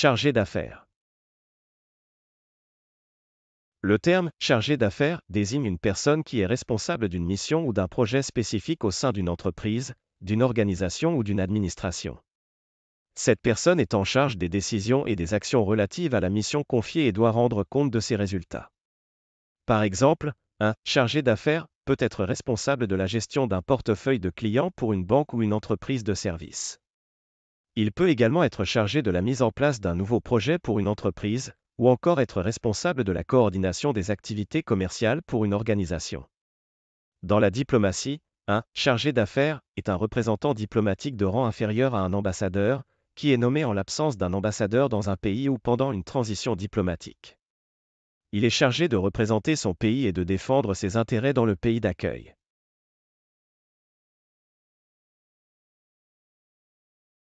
chargé d'affaires. Le terme chargé d'affaires désigne une personne qui est responsable d'une mission ou d'un projet spécifique au sein d'une entreprise, d'une organisation ou d'une administration. Cette personne est en charge des décisions et des actions relatives à la mission confiée et doit rendre compte de ses résultats. Par exemple, un chargé d'affaires peut être responsable de la gestion d'un portefeuille de clients pour une banque ou une entreprise de services. Il peut également être chargé de la mise en place d'un nouveau projet pour une entreprise, ou encore être responsable de la coordination des activités commerciales pour une organisation. Dans la diplomatie, un chargé d'affaires est un représentant diplomatique de rang inférieur à un ambassadeur, qui est nommé en l'absence d'un ambassadeur dans un pays ou pendant une transition diplomatique. Il est chargé de représenter son pays et de défendre ses intérêts dans le pays d'accueil.